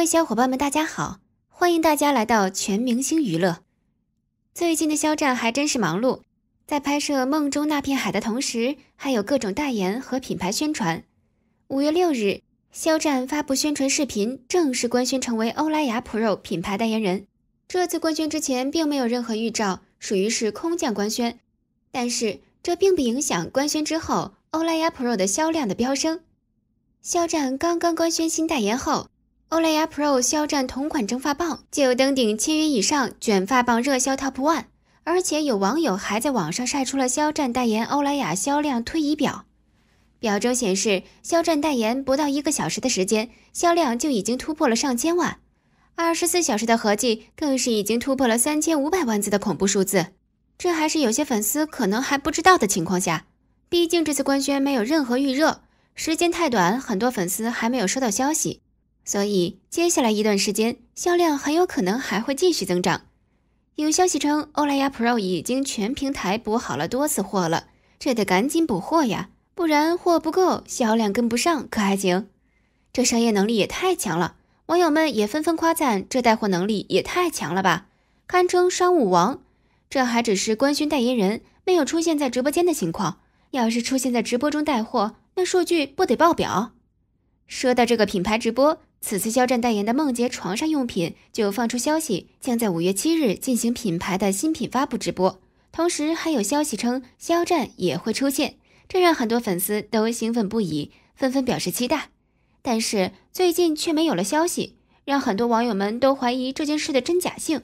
各位小伙伴们，大家好！欢迎大家来到全明星娱乐。最近的肖战还真是忙碌，在拍摄《梦中那片海》的同时，还有各种代言和品牌宣传。五月六日，肖战发布宣传视频，正式官宣成为欧莱雅 Pro 品牌代言人。这次官宣之前并没有任何预兆，属于是空降官宣。但是这并不影响官宣之后欧莱雅 Pro 的销量的飙升。肖战刚刚官宣新代言后。欧莱雅 Pro 肖战同款蒸发棒就登顶千元以上卷发棒热销 TOP one，而且有网友还在网上晒出了肖战代言欧莱雅销量推移表，表中显示肖战代言不到一个小时的时间，销量就已经突破了上千万，二十四小时的合计更是已经突破了三千五百万字的恐怖数字。这还是有些粉丝可能还不知道的情况下，毕竟这次官宣没有任何预热，时间太短，很多粉丝还没有收到消息。所以接下来一段时间，销量很有可能还会继续增长。有消息称，欧莱雅 Pro 已经全平台补好了多次货了，这得赶紧补货呀，不然货不够，销量跟不上可还行？这商业能力也太强了！网友们也纷纷夸赞，这带货能力也太强了吧，堪称商务王。这还只是官宣代言人没有出现在直播间的情况，要是出现在直播中带货，那数据不得爆表？说到这个品牌直播。此次肖战代言的梦洁床上用品就放出消息，将在五月七日进行品牌的新品发布直播，同时还有消息称肖战也会出现，这让很多粉丝都兴奋不已，纷纷表示期待。但是最近却没有了消息，让很多网友们都怀疑这件事的真假性。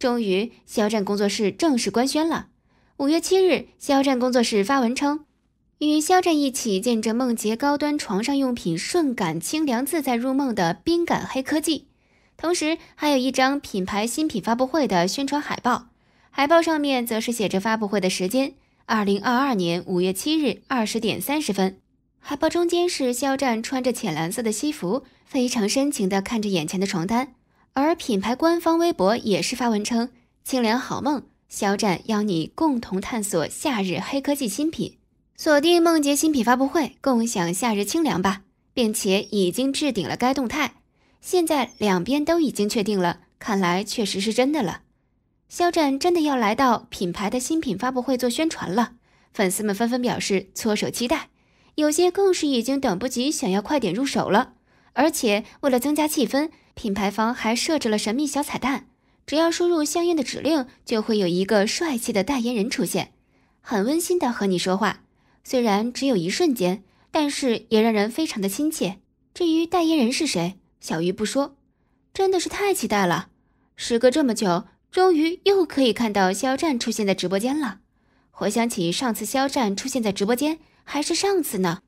终于，肖战工作室正式官宣了。五月七日，肖战工作室发文称。与肖战一起见证梦洁高端床上用品，瞬感清凉自在入梦的冰感黑科技。同时，还有一张品牌新品发布会的宣传海报，海报上面则是写着发布会的时间：二零二二年五月七日二十点三十分。海报中间是肖战穿着浅蓝色的西服，非常深情地看着眼前的床单。而品牌官方微博也是发文称：“清凉好梦，肖战邀你共同探索夏日黑科技新品。”锁定梦洁新品发布会，共享夏日清凉吧，并且已经置顶了该动态。现在两边都已经确定了，看来确实是真的了。肖战真的要来到品牌的新品发布会做宣传了，粉丝们纷纷表示搓手期待，有些更是已经等不及想要快点入手了。而且为了增加气氛，品牌方还设置了神秘小彩蛋，只要输入相应的指令，就会有一个帅气的代言人出现，很温馨的和你说话。虽然只有一瞬间，但是也让人非常的亲切。至于代言人是谁，小鱼不说，真的是太期待了。时隔这么久，终于又可以看到肖战出现在直播间了。回想起上次肖战出现在直播间，还是上次呢。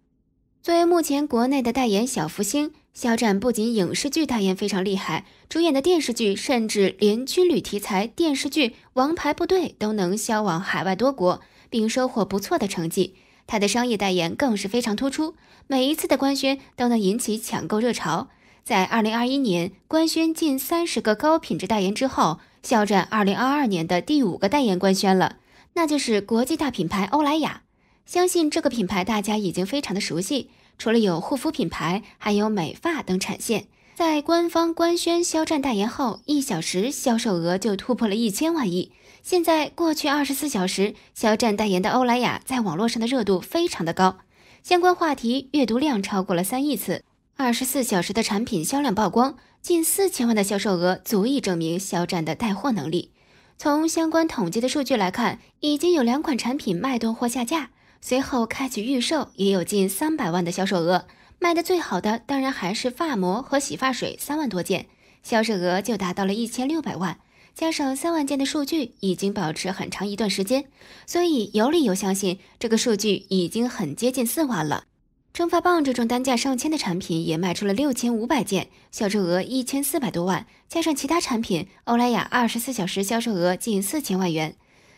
作为目前国内的代言小福星，肖战不仅影视剧代言非常厉害，主演的电视剧，甚至连军旅题材电视剧《王牌部队》都能销往海外多国，并收获不错的成绩。他的商业代言更是非常突出，每一次的官宣都能引起抢购热潮。在2021年官宣近三十个高品质代言之后，肖战2022年的第五个代言官宣了，那就是国际大品牌欧莱雅。相信这个品牌大家已经非常的熟悉，除了有护肤品牌，还有美发等产线。在官方官宣肖战代言后一小时，销售额就突破了一千万亿。现在过去二十四小时，肖战代言的欧莱雅在网络上的热度非常的高，相关话题阅读量超过了三亿次。二十四小时的产品销量曝光近四千万的销售额，足以证明肖战的带货能力。从相关统计的数据来看，已经有两款产品卖断货下架，随后开启预售也有近三百万的销售额。卖的最好的当然还是发膜和洗发水，三万多件，销售额就达到了一千六百万。加上三万件的数据，已经保持很长一段时间，所以有理由相信这个数据已经很接近四万了。蒸发棒这种单价上千的产品也卖出了六千五百件，销售额一千四百多万。加上其他产品，欧莱雅二十四小时销售额近四千万元。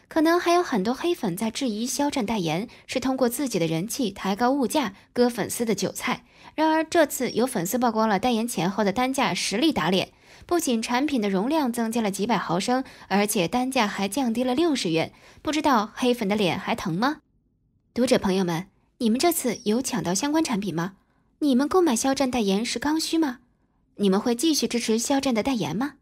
可能还有很多黑粉在质疑肖战代言是通过自己的人气抬高物价，割粉丝的韭菜。然而这次有粉丝曝光了代言前后的单价，实力打脸。不仅产品的容量增加了几百毫升，而且单价还降低了六十元。不知道黑粉的脸还疼吗？读者朋友们，你们这次有抢到相关产品吗？你们购买肖战代言是刚需吗？你们会继续支持肖战的代言吗？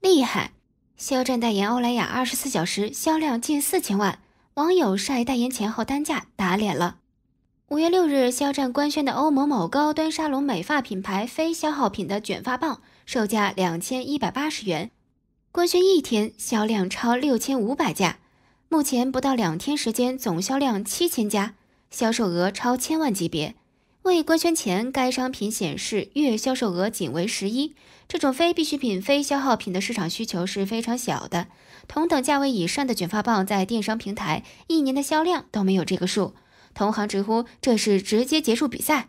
厉害！肖战代言欧莱雅二十四小时销量近四千万，网友晒代言前后单价打脸了。五月六日，肖战官宣的欧某某高端沙龙美发品牌非消耗品的卷发棒，售价两千一百八十元，官宣一天销量超六千五百架，目前不到两天时间总销量七千家，销售额超千万级别。未官宣前，该商品显示月销售额仅为十一。这种非必需品、非消耗品的市场需求是非常小的。同等价位以上的卷发棒在电商平台一年的销量都没有这个数。同行直呼这是直接结束比赛。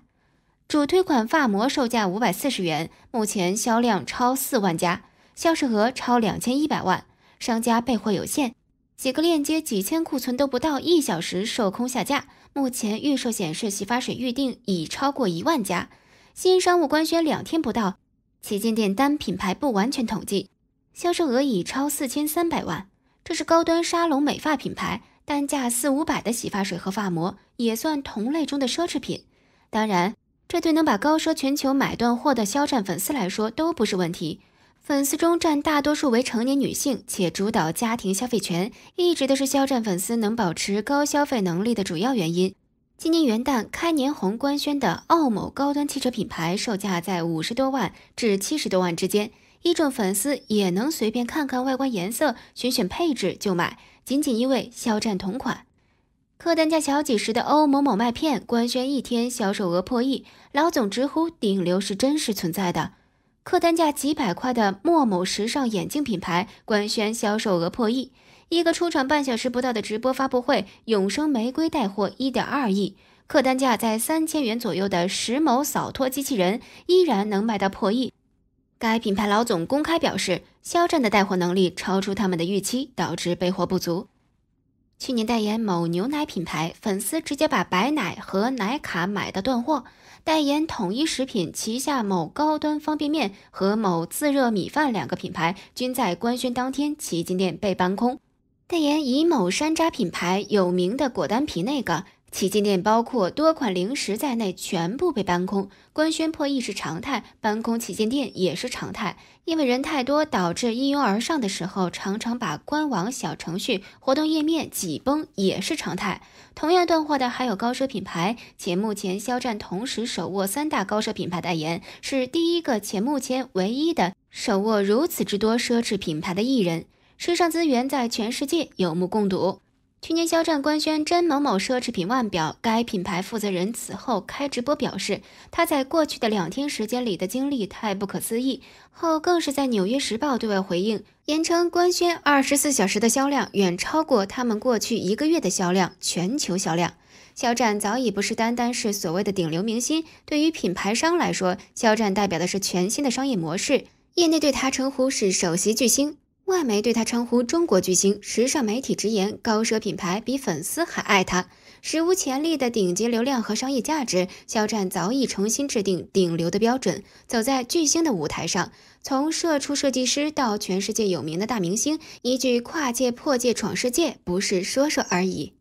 主推款发膜售价五百四十元，目前销量超四万家，销售额超两千一百万，商家备货有限。几个链接几千库存都不到一小时售空下架，目前预售显示洗发水预定已超过一万家。新商务官宣两天不到，旗舰店单品牌不完全统计，销售额已超四千三百万。这是高端沙龙美发品牌，单价四五百的洗发水和发膜也算同类中的奢侈品。当然，这对能把高奢全球买断货的肖战粉丝来说都不是问题。粉丝中占大多数为成年女性，且主导家庭消费权，一直都是肖战粉丝能保持高消费能力的主要原因。今年元旦开年红官宣的奥某高端汽车品牌，售价在五十多万至七十多万之间，一众粉丝也能随便看看外观颜色，选选配置就买，仅仅因为肖战同款。客单价小几十的欧某某麦片官宣一天销售额破亿，老总直呼顶流是真实存在的。客单价几百块的莫某时尚眼镜品牌官宣销售额破亿，一个出场半小时不到的直播发布会，永生玫瑰带货一点二亿。客单价在三千元左右的时某扫拖机器人依然能卖到破亿。该品牌老总公开表示，肖战的带货能力超出他们的预期，导致备货不足。去年代言某牛奶品牌，粉丝直接把白奶和奶卡买到断货。代言统一食品旗下某高端方便面和某自热米饭两个品牌，均在官宣当天旗舰店被搬空。代言以某山楂品牌有名的果丹皮那个。旗舰店包括多款零食在内，全部被搬空。官宣破亿是常态，搬空旗舰店也是常态，因为人太多导致一拥而上的时候，常常把官网、小程序、活动页面挤崩也是常态。同样断货的还有高奢品牌，且目前肖战同时手握三大高奢品牌代言，是第一个且目前唯一的手握如此之多奢侈品牌的艺人，时尚资源在全世界有目共睹。去年，肖战官宣真某某奢侈品腕表，该品牌负责人此后开直播表示，他在过去的两天时间里的经历太不可思议。后更是在《纽约时报》对外回应，言称官宣二十四小时的销量远超过他们过去一个月的销量，全球销量。肖战早已不是单单是所谓的顶流明星，对于品牌商来说，肖战代表的是全新的商业模式。业内对他称呼是“首席巨星”。外媒对他称呼中国巨星，时尚媒体直言高奢品牌比粉丝还爱他，史无前例的顶级流量和商业价值，肖战早已重新制定顶流的标准。走在巨星的舞台上，从社出设计师到全世界有名的大明星，一句跨界破界闯世界，不是说说而已。